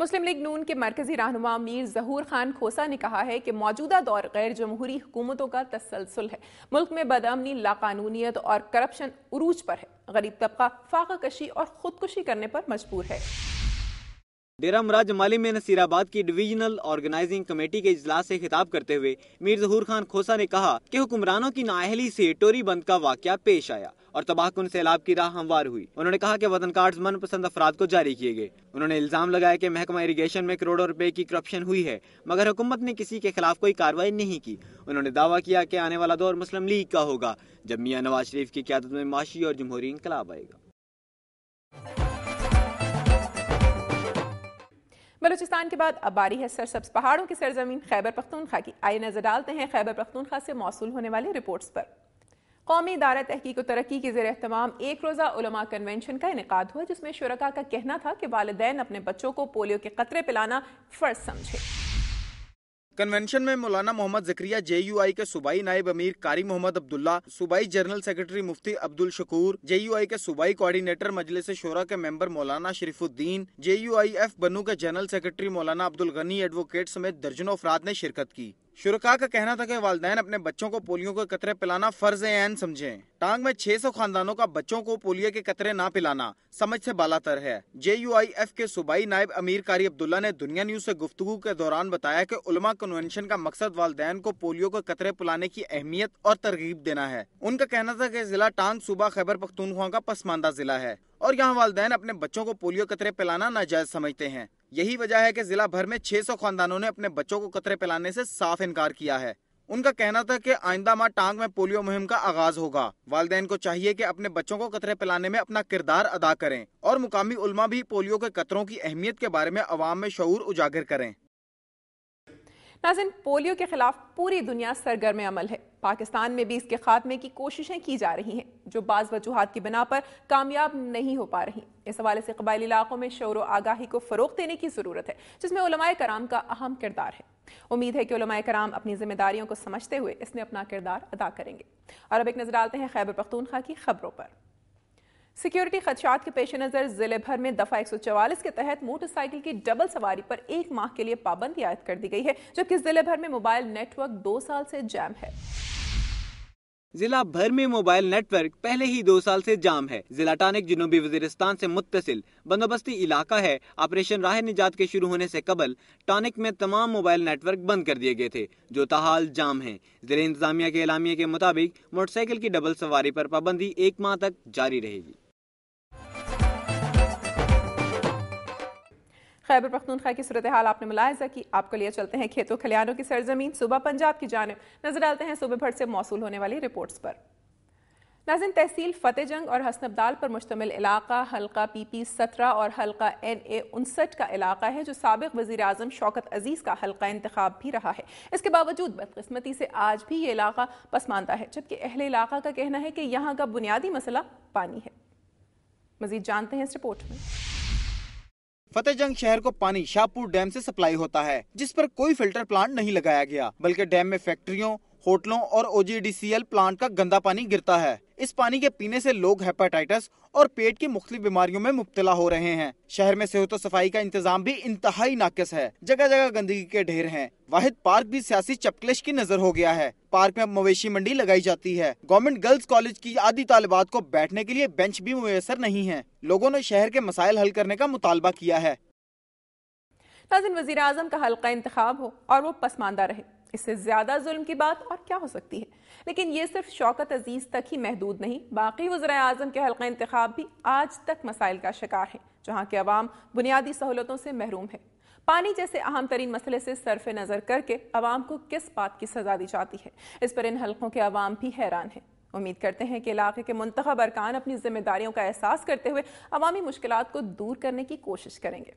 मुस्लिम league नून के मरकजी रहनुमा मीर जहूर खान खोसा ने कहा है कि मौजूदा दौर गैर जमहूरी हुकूमतों का तसलसल है मुल्क में बदअमनी लाकानूनीत और करप्शन उरूज पर है गरीब तबका फाका कशी और खुदकुशी करने पर मजबूर है डेरा मराज माली में नसीराबाद की डिवीजनल ऑर्गेनाइजिंग कमेटी के इजलास से खिताब करते हुए मीर जहूर खान खोसा ने कहा कि हुक्मरानों की नाहली से टोरी बंद का वाक़ पेश आया और तबाहकुन सैलाब की राह हमवार हुई उन्होंने कहा कि वतन कार्ड मनपसंद अफराद को जारी किए गए उन्होंने इल्जाम लगाया कि महकमा इरीगेशन में करोड़ों रुपए की करप्शन हुई है मगर हुकूमत ने किसी के खिलाफ कोई कार्रवाई नहीं की उन्होंने दावा किया कि आने वाला दौर मुस्लिम लीग का होगा जब मियाँ नवाज शरीफ की क्यादत में माशी और जमहूरी इनकलाब आएगा बलूचिस्तान के बाद अब बारी है सरसब्ज पहाड़ों की सरजमीन खैबर पख्तूनखा की आइए नजर डालते हैं खैबर पख्तूनखा से मौसू होने वाली रिपोर्ट्स पर कौमी इदारा तहकीक तरक्की के जेर एक रोज़ा उलमा कन्वेंशन का इनका हुआ जिसमें शुरा का कहना था कि वालदेन अपने बच्चों को पोलियो के खतरे पिलाना फ़र्ज समझे कन्वेंशन में मौलाना मोहम्मद जक्रिया जे यू आई के सूबाई नायब अमीर कारी मोहम्मद अब्दुल्ला सूबाई general secretary Mufti Abdul Shakoor J U I के सूबाई कोऑर्डिनेटर मजलिस शोरा के member Maulana Sharifuddin J U I F Bannu के जनरल सेक्रेटरी मौलाना अब्दुल गनी एडवोकेट समेत दर्जनों अफराद ने शिरकत की शुरुका का कहना था कि वालदेन अपने बच्चों को पोलियो के कतरे पिलाना फर्ज एन समझे टांग में 600 खानदानों का बच्चों को पोलियो के कतरे ना पिलाना समझ से बालातर है जे यू आई एफ के सूबाई नायब अमीर कारी अब्दुल्ला ने दुनिया न्यूज से गुफ्तु के दौरान बताया कि उलमा कन्वेंशन का मकसद वालदेन को पोलियो के कतरे पिलाने की अहमियत और तरगीब देना है उनका कहना था की जिला टांग सूबा खैबर पख्तूनख्वा का पसमानदा जिला है और यहाँ वालदेन अपने बच्चों को पोलियो कतरे पिलाना नाजायज समझते हैं यही वजह है कि जिला भर में 600 खानदानों ने अपने बच्चों को कतरे पिलाने से साफ इनकार किया है उनका कहना था कि आइंदा माँ टांग में पोलियो मुहिम का आगाज होगा वालदेन को चाहिए कि अपने बच्चों को कतरे पिलाने में अपना किरदार अदा करें और मुकामी उलमा भी पोलियो के कतरों की अहमियत के बारे में अवाम में शूर उजागर करें नाजिन पोलियो के खिलाफ पूरी दुनिया सरगर्म अमल है पाकिस्तान में भी इसके खात्मे की कोशिशें की जा रही हैं जो बाज़ वजूहत की बिना पर कामयाब नहीं हो पा रही इस हवाले से कबायली इलाकों में शोर आगाही को फ़रोग देने की ज़रूरत है जिसमें उलमाए कराम का अहम किरदार है उम्मीद है कि उलमाए कराम अपनी जिम्मेदारियों को समझते हुए इसमें अपना किरदार अदा करेंगे और अब एक नज़र डालते हैं खैबर पख्तूनखा की खबरों पर सिक्योरिटी खदशात के पेश नज़र जिले भर में दफ़ा एक सौ चवालीस के तहत मोटरसाइकिल की डबल सवारी पर एक माह के लिए पाबंदी आयद कर दी गई है जबकि जिले भर में मोबाइल नेटवर्क दो साल से जैम है जिला भर में मोबाइल नेटवर्क पहले ही दो साल से जाम है जिला टानिक जनूबी वजीरिस्तान से मुतसिल बंदोबस्ती इलाका है ऑपरेशन राह निजात के शुरू होने से कबल टानिक में तमाम मोबाइल नेटवर्क बंद कर दिए गए थे जो तहाल जाम है जिले इंतजामिया के इलामिया के मुताबिक मोटरसाइकिल की डबल सवारी पर पाबंदी एक माह तक जारी रहेगी खैबर पख्तूनखा की सूरत हाल आपने मुलायजा की आपको लिए चलते हैं खेतों खलियानों की सरजमीन सुबह पंजाब की जानब नजर डालते हैं सुबह भर से मौसू होने वाली रिपोर्ट्स पर नाजिन तहसील फतेहजंग और हसनबदाल पर मुश्तमिल इलाका हल्का पी पी सत्रह और हल्का एन ए उनसठ का इलाका है जो सबक वजी अजम शौकत अजीज़ का हल्का इंतखा भी रहा है इसके बावजूद बदकस्मती से आज भी ये इलाका पसमानदा है जबकि अहले इलाका का कहना है कि यहाँ का बुनियादी मसला पानी है मजीद जानते हैं इस रिपोर्ट में फतेहजंग शहर को पानी शाहपुर डैम से सप्लाई होता है जिस पर कोई फिल्टर प्लांट नहीं लगाया गया बल्कि डैम में फैक्ट्रियों होटलों और ओजीडीसीएल प्लांट का गंदा पानी गिरता है इस पानी के पीने से लोग हेपेटाइटिस और पेट की मुख्त बीमारियों में मुबतला हो रहे हैं शहर में सेहत सफाई का इंतजाम भी इंतहाई नाकस है जगह जगह गंदगी के ढेर हैं वाहिद पार्क भी सियासी चपकलश की नजर हो गया है पार्क में मवेशी मंडी लगाई जाती है गवर्नमेंट गर्ल्स कॉलेज की आदि तालबात को बैठने के लिए बेंच भी मुयसर नहीं है लोगो ने शहर के मसाइल हल करने का मुतालबा किया है वजी अजम का हल्का इंतजाम हो और वो पसमानदा रहे इससे ज्यादा जुल्म की बात और क्या हो सकती है लेकिन ये सिर्फ शौकत अजीज तक ही महदूद नहीं बाकी वजर अजम के हल्का इंतब भी आज तक मसाइल का शिकार है जहाँ के अवाम बुनियादी सहूलतों से महरूम है पानी जैसे अहम तरीन मसले से सरफ नज़र करके अवाम को किस बात की सजा दी जाती है इस पर इन हल्कों के अवाम भी हैरान हैं उम्मीद करते हैं कि इलाके के मंतब अरकान अपनी जिम्मेदारियों का एहसास करते हुए अवामी मुश्किल को दूर करने की कोशिश करेंगे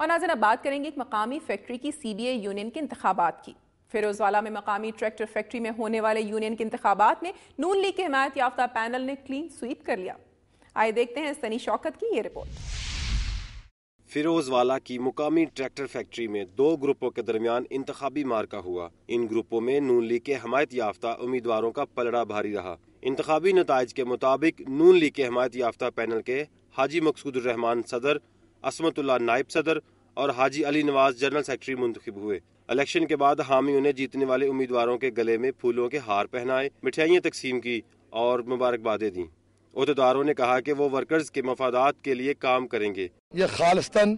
और नाजन अब बात करेंगे एक मकामी फैक्ट्री की सी बी आई यूनियन के इंतबात की फिरोजवाला में मकामी ट्रैक्टर फैक्ट्री में होने वाले यूनियन के इंतबात में नून लीग के हमायत याफ्ता पैनल ने क्लीन स्वीप कर लिया आए देखते हैं सनी शौकत की ये रिपोर्ट फिरोजवाला की मुकामी ट्रैक्टर फैक्ट्री में दो ग्रुपों के दरमियान इंतबी मार्का हुआ इन ग्रुपों में नून लीग के हमायत याफ्ता उम्मीदवारों का पलड़ा भारी रहा इंतबी नतज के मुताबिक नून लीग के हमायत याफ्ता पैनल के हाजी मकसूद रहमान सदर असमतुल्ला नायब सदर और हाजी अली नवाज जनरल सेक्रेटरी मुंतखब हुए इलेक्शन के बाद हामियों ने जीतने वाले उम्मीदवारों के गले में फूलों के हार पहनाए मिठाइयाँ तकसीम की और मुबारकबादें दी अहदेदारों ने कहा कि वो वर्कर्स के मफादात के लिए काम करेंगे ये खालिस्तन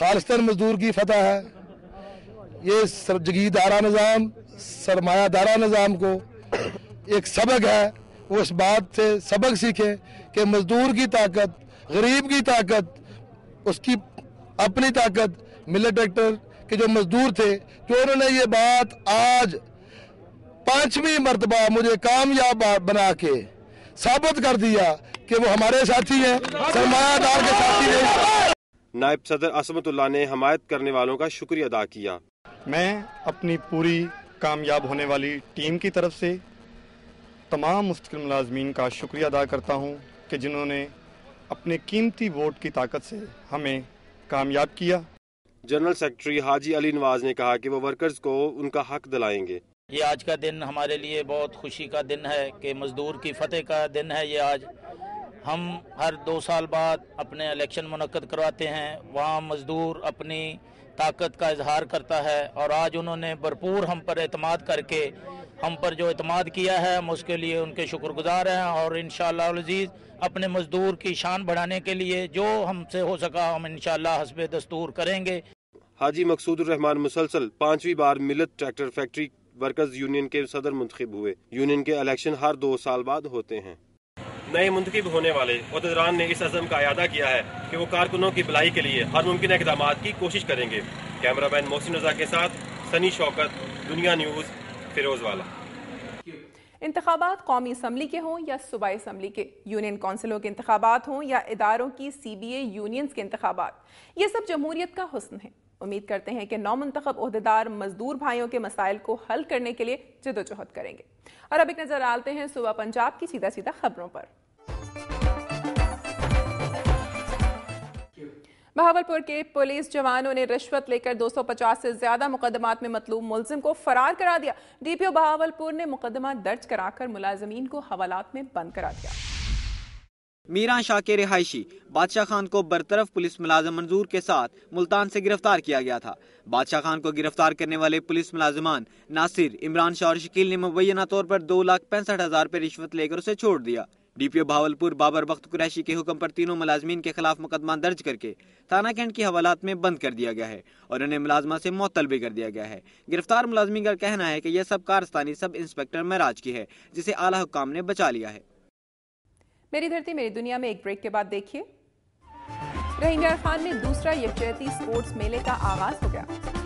खालस्तन मजदूर की फतह है ये जगीदारा निज़ाम सरमायादारा निज़ाम को एक सबक है वो इस बात से सबक सीखे कि मजदूर की ताकत गरीब की ताकत उसकी अपनी ताकत मिलट ट्रैक्टर के जो मजदूर थे जो उन्होंने ये बात आज पांचवी मरतबा मुझे कामयाब बना के साबित कर दिया कि वो हमारे साथी हैं सरमायादार के साथी हैं नायब सदर असमतुल्ला ने हमायत करने वालों का शुक्रिया अदा किया मैं अपनी पूरी कामयाब होने वाली टीम की तरफ से तमाम मुस्तकिल मुलाजमीन का शुक्रिया अदा करता हूँ कि जिन्होंने अपने कीमती वोट की ताकत से हमें कामयाब किया जनरल सेक्रेटरी हाजी अली नवाज ने कहा कि वो वर्कर्स को उनका हक दिलाएंगे ये आज का दिन हमारे लिए बहुत खुशी का दिन है कि मजदूर की फतेह का दिन है ये आज हम हर दो साल बाद अपने इलेक्शन मनक़द करवाते हैं वहाँ मजदूर अपनी ताकत का इजहार करता है और आज उन्होंने भरपूर हम पर अतमाद करके हम पर जो अतमाद किया है हम उसके लिए उनके शुक्रगुजार हैं और इन शजीज़ अपने मजदूर की शान बढ़ाने के लिए जो हमसे हो सका हम इन हसब दस्तूर करेंगे हाजी मकसूद रहमान मुसलसल पाँचवीं बार मिलत ट्रैक्टर फैक्ट्री वर्कर्स यूनियन के सदर मुंतब हुए यूनियन के इलेक्शन हर दो साल बाद होते हैं नए मुंतब होने वाले मतदान ने इस अजम का अदा किया है कि वो कारकुनों की भलाई के लिए हर मुमकिन इकदाम की कोशिश करेंगे कैमरा मैन मोहसिन रजा के साथ सनी शौकत दुनिया न्यूज़ फिरोज वाला इंतबात कौमी असम्बली के हों या सूबाई असम्बली के यूनियन कौंसिलों के इंतबात हों या इदारों की सी बी ए यूनियंस के इंतबात ये सब जमहूरियत का हसन है उम्मीद करते हैं कि नौ मंतखब अहदेदार मजदूर भाइयों के मसाइल को हल करने के लिए जदोजहद करेंगे और अब एक नज़र डालते हैं सुबह पंजाब की सीधा सीधा खबरों पर बहावलपुर के पुलिस जवानों ने रिश्वत लेकर 250 से ज्यादा मुकदमात में मतलूब मुलजिम को फरार करा दिया डीपीओ बहावलपुर ने मुकदमा दर्ज कराकर मुलाजमीन को हवालात में बंद करा दिया मीरा शाह के रिहायशी बादशाह खान को बरतरफ पुलिस मुलाजम मंजूर के साथ मुल्तान से गिरफ्तार किया गया था बादशाह खान को गिरफ्तार करने वाले पुलिस मुलाजमान नासिर इमरान शाह और शकील ने मुबैना तौर पर दो लाख पैंसठ हजार रिश्वत लेकर उसे छोड़ दिया डीपीओ भावलपुर बाबर बख्त कुरैशी के हुक्म पर तीनों मुलाजमीन के खिलाफ मुकदमा दर्ज करके थाना कैंट की हवालात में बंद कर दिया गया है और उन्हें मुलाजमा से मुतल भी कर दिया गया है गिरफ्तार मुलाजमी का कहना है की यह सब कारस्तानी सब इंस्पेक्टर महराज की है जिसे आला हुक्म ने बचा लिया है मेरी धरती मेरी दुनिया में एक ब्रेक के बाद देखिए रहीम खान में दूसरा यकजहती स्पोर्ट्स मेले का आगाज हो गया